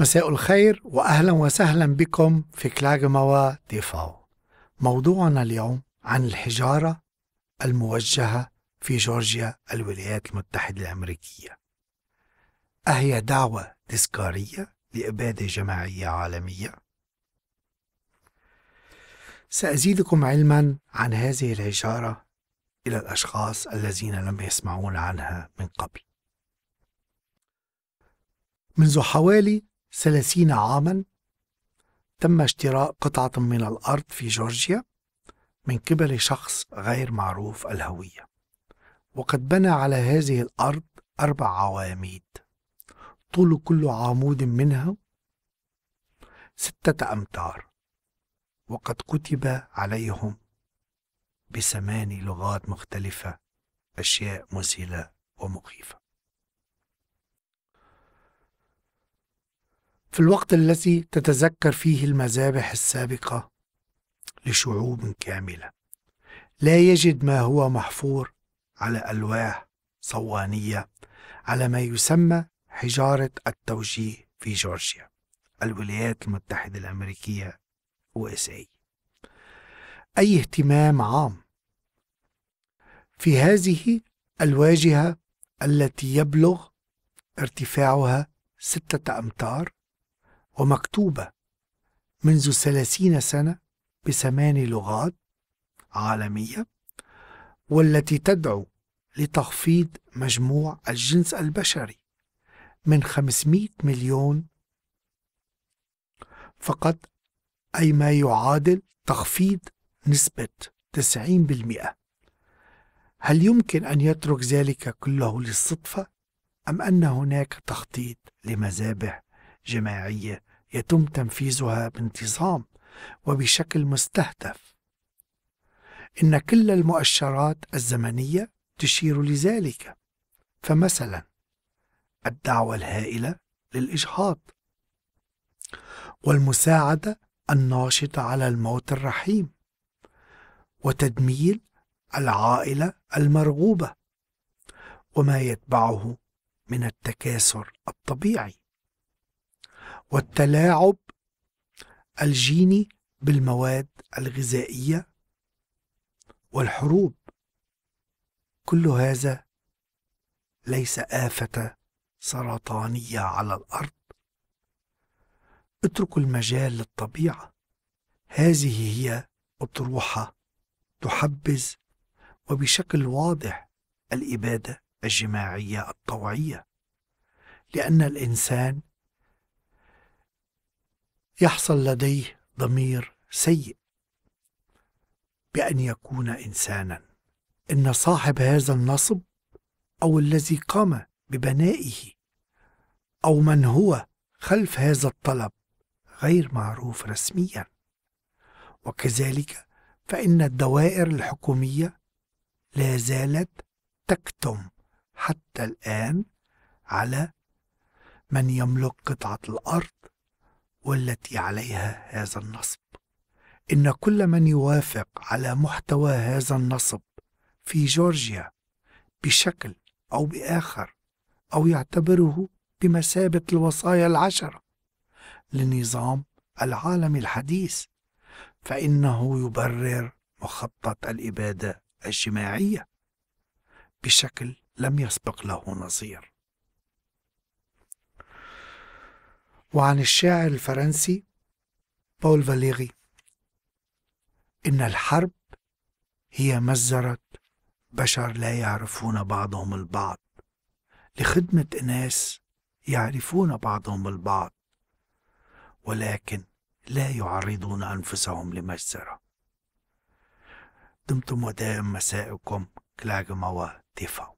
مساء الخير واهلا وسهلا بكم في كلاجموا ديفاو. موضوعنا اليوم عن الحجاره الموجهه في جورجيا الولايات المتحده الامريكيه. اهي دعوه تذكاريه لاباده جماعيه عالميه؟ سازيدكم علما عن هذه الحجاره الى الاشخاص الذين لم يسمعون عنها من قبل. منذ حوالي 30 عاما تم اشتراء قطعة من الأرض في جورجيا من قبل شخص غير معروف الهوية وقد بنى على هذه الأرض أربع عواميد طول كل عمود منها ستة أمتار وقد كتب عليهم بثمان لغات مختلفة أشياء مذهلة ومخيفة في الوقت الذي تتذكر فيه المذابح السابقة لشعوب كاملة لا يجد ما هو محفور على ألواح صوانية على ما يسمى حجارة التوجيه في جورجيا الولايات المتحدة الأمريكية USA أي اهتمام عام في هذه الواجهة التي يبلغ ارتفاعها ستة أمتار ومكتوبة منذ ثلاثين سنة بثمان لغات عالمية والتي تدعو لتخفيض مجموع الجنس البشري من 500 مليون فقط أي ما يعادل تخفيض نسبة 90% هل يمكن أن يترك ذلك كله للصدفة أم أن هناك تخطيط لمذابح جماعية يتم تنفيذها بانتظام وبشكل مستهدف إن كل المؤشرات الزمنية تشير لذلك فمثلا الدعوة الهائلة للإجهاض والمساعدة الناشطة على الموت الرحيم وتدميل العائلة المرغوبة وما يتبعه من التكاثر الطبيعي والتلاعب الجيني بالمواد الغذائيه والحروب كل هذا ليس افه سرطانيه على الارض اتركوا المجال للطبيعه هذه هي اطروحه تحبذ وبشكل واضح الاباده الجماعيه الطوعيه لان الانسان يحصل لديه ضمير سيء بأن يكون إنسانا إن صاحب هذا النصب أو الذي قام ببنائه أو من هو خلف هذا الطلب غير معروف رسميا وكذلك فإن الدوائر الحكومية لا زالت تكتم حتى الآن على من يملك قطعة الأرض والتي عليها هذا النصب إن كل من يوافق على محتوى هذا النصب في جورجيا بشكل أو بآخر أو يعتبره بمثابة الوصايا العشرة لنظام العالم الحديث فإنه يبرر مخطط الإبادة الجماعية بشكل لم يسبق له نظير وعن الشاعر الفرنسي باول فاليغي إن الحرب هي مزرة بشر لا يعرفون بعضهم البعض لخدمة أناس يعرفون بعضهم البعض ولكن لا يعرضون أنفسهم لمجزرة دمتم ودائم مساءكم كلاجما تيفاو